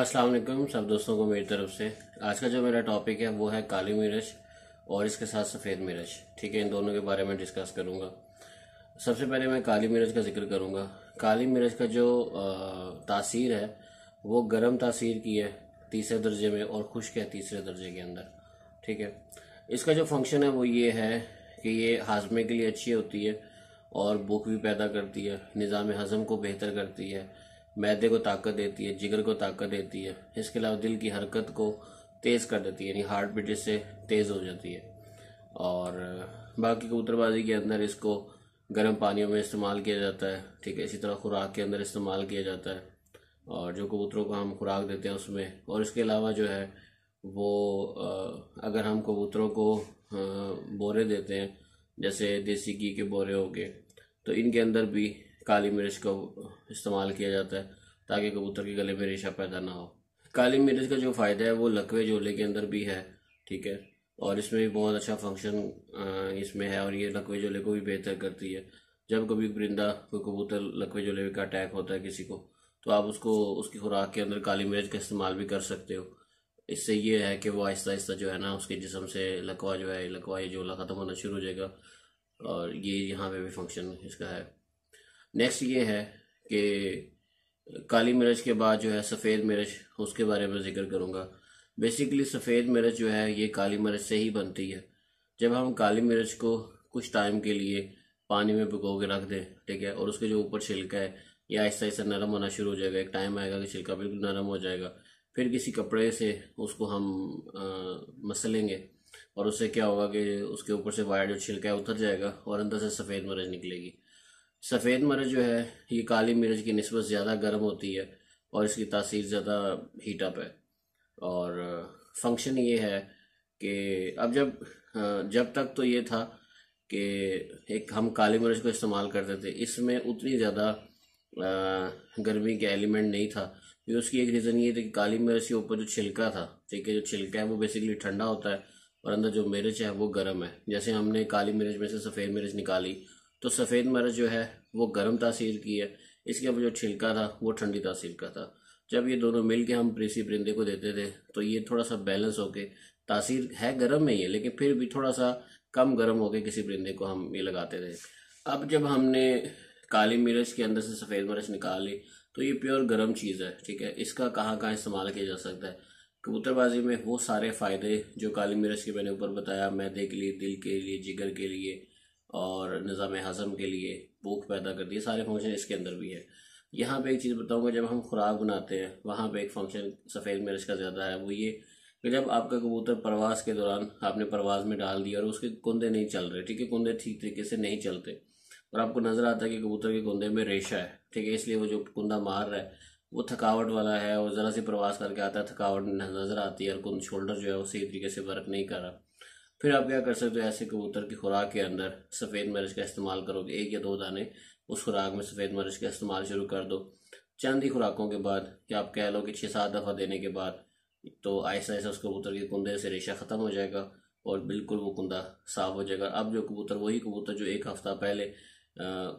अस्सलाम वालेकुम सब दोस्तों को मेरी तरफ से आज का जो मेरा टॉपिक है वो है काली मिर्च और इसके साथ सफ़ेद मिर्च ठीक है इन दोनों के बारे में डिस्कस करूँगा सबसे पहले मैं काली मिर्च का जिक्र करूँगा काली मिर्च का जो तासीर है वो गर्म तासीर की है तीसरे दर्जे में और खुश्क है तीसरे दर्जे के अंदर ठीक है इसका जो फंक्शन है वो ये है कि ये हाजमे के लिए अच्छी होती है और भूख भी पैदा करती है निज़ाम हज़म को बेहतर करती है मैदे को ताकत देती है जिगर को ताकत देती है इसके अलावा दिल की हरकत को तेज़ कर देती है यानी हार्ट बीट इससे तेज़ हो जाती है और बाकी कबूतरबाजी के अंदर इसको गर्म पानियों में इस्तेमाल किया जाता है ठीक है इसी तरह खुराक के अंदर इस्तेमाल किया जाता है और जो कबूतरों को हम खुराक देते हैं उसमें और इसके अलावा जो है वो अगर हम कबूतरों को बोरे देते हैं जैसे देसी घी के बोरे हो गए तो इनके अंदर भी काली मिर्च का इस्तेमाल किया जाता है ताकि कबूतर के गले में रेशा पैदा ना हो काली मिर्च का जो फ़ायदा है वो लकवे झोले के अंदर भी है ठीक है और इसमें भी बहुत अच्छा फंक्शन इसमें है और ये लकवे झोले को भी बेहतर करती है जब कभी परिंदा कोई कबूतर लकवे झोले का अटैक होता है किसी को तो आप उसको उसकी खुराक के अंदर काली मिर्च का इस्तेमाल भी कर सकते हो इससे ये है कि वो आहिस्ता आहिस्ता जो है ना उसके जिसम से लकवा जो है लकवा ये झोला ख़त्म होना शुरू हो जाएगा और ये यहाँ पे भी फंक्शन इसका है नेक्स्ट ये है कि काली मिर्च के बाद जो है सफ़ेद मिर्च उसके बारे में ज़िक्र करूँगा बेसिकली सफ़ेद मिर्च जो है ये काली मिर्च से ही बनती है जब हम काली मिर्च को कुछ टाइम के लिए पानी में भिगो के रख दें ठीक है और उसके जो ऊपर छिलका है ये आहिस्ता आहिस्ता नरम होना शुरू हो जाएगा एक टाइम आएगा कि छिलका बिल्कुल नरम हो जाएगा फिर किसी कपड़े से उसको हम आ, मसलेंगे और उससे क्या होगा कि उसके ऊपर से वायर जो छिलका है उतर जाएगा और अंदर से सफ़ेद मिर्च निकलेगी सफ़ेद मर्च जो है ये काली मिर्च की नस्बत ज़्यादा गर्म होती है और इसकी तासीर ज़्यादा हीटअप है और फंक्शन ये है कि अब जब जब तक तो ये था कि एक हम काली मिर्च को इस्तेमाल करते थे इसमें उतनी ज़्यादा गर्मी का एलिमेंट नहीं था क्योंकि उसकी एक रीज़न ये थी कि काली मिर्च के ऊपर जो छिलका था ठीक है जो छिलका है वो बेसिकली ठंडा होता है और अंदर जो मिर्च है वो गर्म है जैसे हमने काली मिर्च में से सफ़ेद मिर्च निकाली तो सफ़ेद मर्च जो है वो गर्म तासीर की है इसके अब जो छिलका था वो ठंडी तासीर का था जब ये दोनों मिल के हम प्रेसी परिंदे को देते थे तो ये थोड़ा सा बैलेंस होके तासीर है गर्म में ही है लेकिन फिर भी थोड़ा सा कम गर्म होके किसी परिंदे को हम ये लगाते थे अब जब हमने काली मिर्च के अंदर से सफ़ेद मिर्च निकाल ली तो ये प्योर गर्म चीज़ है ठीक है इसका कहाँ कहाँ इस्तेमाल किया जा सकता है कबूतरबाजी में वो सारे फ़ायदे जो काली मिर्च के मैंने ऊपर बताया मैदे के लिए दिल के लिए जिगर के लिए और निज़ाम हज़म के लिए भूख पैदा करती है सारे फंक्शन इसके अंदर भी है यहाँ पे एक चीज़ बताऊँगा जब हम खुराक बनाते हैं वहाँ पे एक फंक्शन सफ़ेद मिर्च का ज़्यादा है वो ये कि जब आपका कबूतर प्रवास के दौरान आपने प्रवास में डाल दिया और उसके कुंदे नहीं चल रहे ठीक है कुंदे ठीक तरीके से नहीं चलते और आपको नज़र आता है कि कबूतर के कुंदे में रेशा है ठीक है इसलिए वो जो कुंदा मार रहा है वो थकावट वाला है और ज़रा सी प्रवास करके आता है थकावट नज़र आती है और कुंद शोल्डर जो है वो सही तरीके से वर्क नहीं कर रहा फिर आप क्या कर सकते हो ऐसे कबूतर की खुराक के अंदर सफ़ेद मिर्च का इस्तेमाल करोगे एक या दो दाने उस खुराक में सफ़ेद मिर्च का इस्तेमाल शुरू कर दो चंद ही खुराकों के बाद क्या आप कह लो कि छः सात दफ़ा देने के बाद तो आहिस्ता आहिस्ता उस कबूतर के कुंदे से रेशा ख़त्म हो जाएगा और बिल्कुल वो कुंदा साफ़ हो जाएगा अब जो कबूतर वही कबूतर जो एक हफ़्ता पहले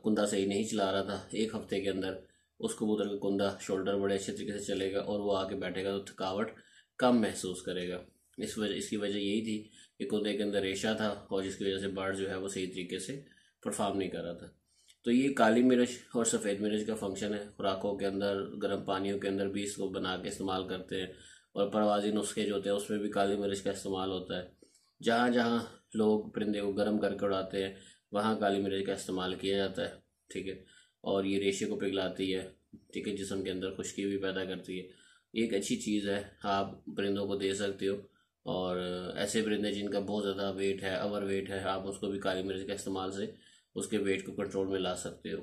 कुंदा सही नहीं चला रहा था एक हफ़्ते के अंदर उस कबूतर का कुंदा शोल्डर बड़े अच्छे तरीके से चलेगा और वो आके बैठेगा तो थकावट कम महसूस करेगा इस वजह इसकी वजह यही थी कि कूदे के अंदर रेशा था और जिसकी वजह से बर्ड जो है वो सही तरीके से परफॉर्म नहीं कर रहा था तो ये काली मिर्च और सफ़ेद मिर्च का फंक्शन है खुराकों के अंदर गर्म पानियों के अंदर भी इसको बना के इस्तेमाल करते हैं और परवाजी नुस्खे जो होते हैं उसमें भी काली मिर्च का इस्तेमाल होता है जहाँ जहाँ लोग परिंदे को गर्म करके उड़ाते हैं वहाँ काली मिर्च का इस्तेमाल किया जाता है ठीक है और ये रेशे को पिघलाती है ठीक है जिसम के अंदर खुश्की भी पैदा करती है एक अच्छी चीज़ है आप परिंदों को दे सकते हो और ऐसे परिंदे जिनका बहुत ज़्यादा वेट है ओवर वेट है आप उसको भी काली मिर्च के इस्तेमाल से उसके वेट को कंट्रोल में ला सकते हो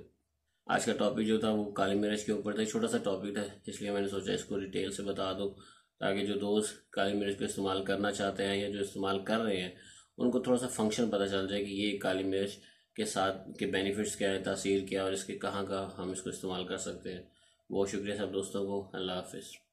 आज का टॉपिक जो था वो काली मिर्च के ऊपर था छोटा सा टॉपिक था इसलिए मैंने सोचा इसको डिटेल से बता दूँ ताकि जो दोस्त काली मिर्च को इस्तेमाल करना चाहते हैं या जो इस्तेमाल कर रहे हैं उनको थोड़ा सा फंक्शन पता चल जाए कि ये काली मिर्च के साथ के बेनिफिट्स क्या है तासीर क्या और इसके कहाँ का हम इसको इस्तेमाल कर सकते हैं बहुत शुक्रिया सब दोस्तों को अल्लाह हाफिज़